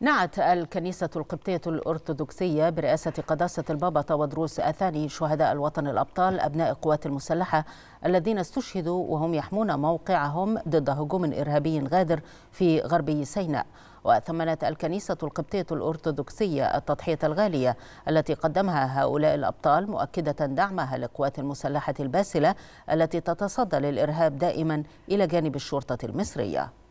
نعت الكنيسة القبطية الأرثوذكسية برئاسة قداسة البابا تودروس الثاني شهداء الوطن الأبطال أبناء القوات المسلحة الذين استشهدوا وهم يحمون موقعهم ضد هجوم إرهابي غادر في غربي سيناء وثمنت الكنيسة القبطية الأرثوذكسية التضحية الغالية التي قدمها هؤلاء الأبطال مؤكدة دعمها للقوات المسلحة الباسلة التي تتصدى للإرهاب دائما إلى جانب الشرطة المصرية